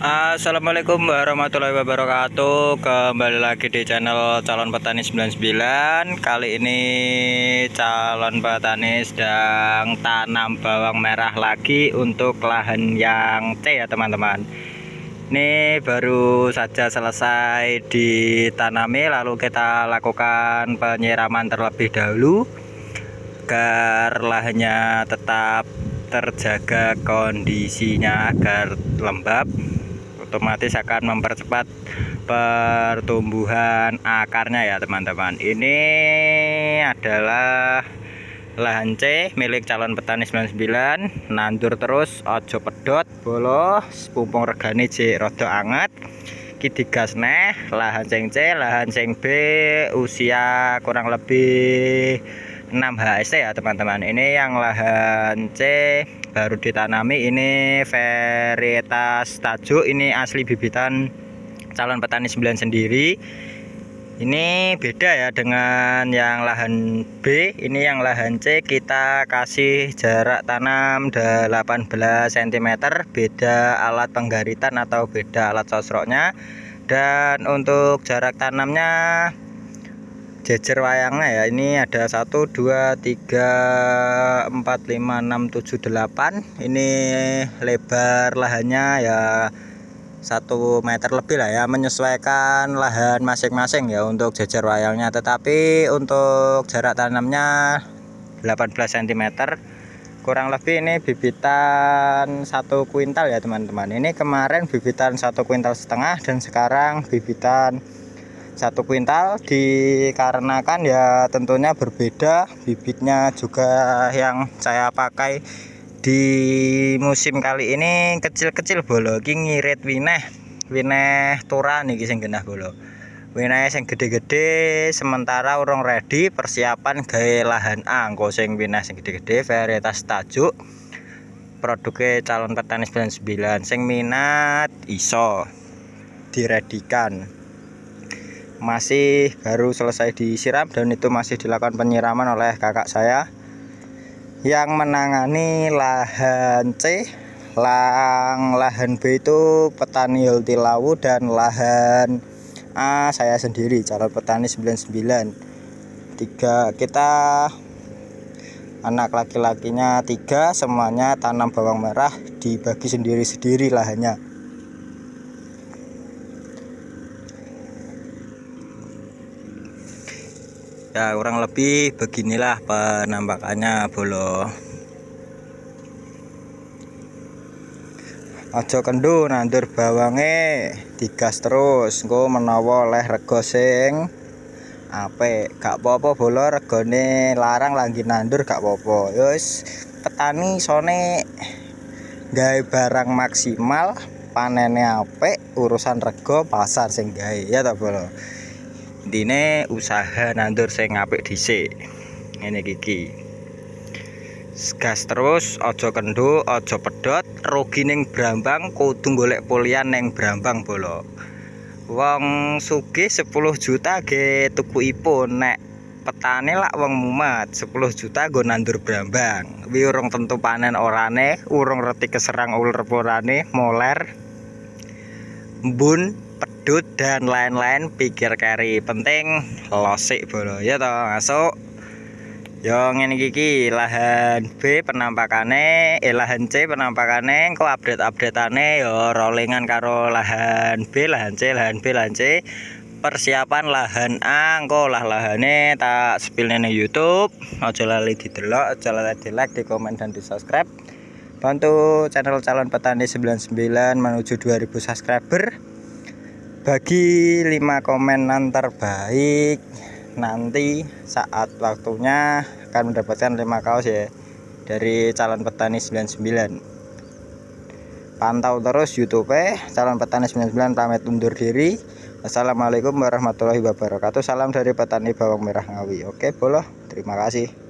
Assalamualaikum warahmatullahi wabarakatuh Kembali lagi di channel Calon Petani 99 Kali ini calon petani sedang tanam bawang merah lagi Untuk lahan yang C ya teman-teman Ini baru saja selesai ditanami Lalu kita lakukan penyiraman terlebih dahulu Agar lahannya tetap terjaga kondisinya agar lembab otomatis akan mempercepat pertumbuhan akarnya ya teman-teman ini adalah lahan C milik calon petani 99 nandur terus ojo pedot bolo pumpung regani C rodo anget kidi digasne lahan ceng C lahan ceng B usia kurang lebih 6 HST ya teman-teman ini yang lahan C baru ditanami ini varietas tajuk ini asli bibitan calon petani sembilan sendiri ini beda ya dengan yang lahan B ini yang lahan C kita kasih jarak tanam 18 cm beda alat penggaritan atau beda alat sosroknya dan untuk jarak tanamnya jejer wayangnya ya ini ada 1 2 3 4 5 6 7 8 ini lebar lahannya ya 1 meter lebih lah ya menyesuaikan lahan masing-masing ya untuk jejer wayangnya tetapi untuk jarak tanamnya 18 cm kurang lebih ini bibitan satu kuintal ya teman-teman ini kemarin bibitan satu kuintal setengah dan sekarang bibitan satu kuintal dikarenakan ya tentunya berbeda bibitnya juga yang saya pakai di musim kali ini kecil-kecil bolo ini ngirit wineh wineh tura ini yang genah bolo wineh yang gede-gede sementara orang ready persiapan gaya lahan angko sing wineh yang gede-gede varietas tajuk produknya calon petani 99 sing minat iso diredikan masih baru selesai disiram dan itu masih dilakukan penyiraman oleh kakak saya yang menangani lahan C lang lahan B itu petani hulti Lawu dan lahan A saya sendiri calon petani 99 tiga kita anak laki-lakinya tiga semuanya tanam bawang merah dibagi sendiri-sendiri lahannya ya kurang lebih beginilah penampakannya bolo aja kendu nandur bawange digas terus engko menawa oleh rego sing apik gak popo bolo regone larang lagi nandur gak popo yus ya petani sone gawe barang maksimal panennya ape urusan rego pasar sing gawe ya ta Dine usaha nandur sing apik dhisik ngene iki gas terus aja kendo aja pedot rugi ning brambang kudu golek polian ning brambang bolo wong sugih 10 juta ge tuku ipun nek petane lak wong mumat 10 juta go nandur brambang wi urung tentu panen orane urung reti keserang ulur porane moler mbun badut dan lain-lain pikir kari penting losik bolo ya toh masuk yo ini Gigi lahan B penampakane eh lahan C penampakane engko update-updateane yo rollingan karo lahan B lahan C lahan B lahan C persiapan lahan A engko lah lahane tak sepilne nih YouTube aja lali didelok aja lali di like di komen dan di subscribe bantu channel calon petani 99 menuju 2000 subscriber bagi 5 komenan terbaik nanti saat waktunya akan mendapatkan 5 kaos ya dari calon petani 99 pantau terus youtube calon petani 99 pamit undur diri Assalamualaikum warahmatullahi wabarakatuh salam dari petani bawang merah ngawi oke boloh terima kasih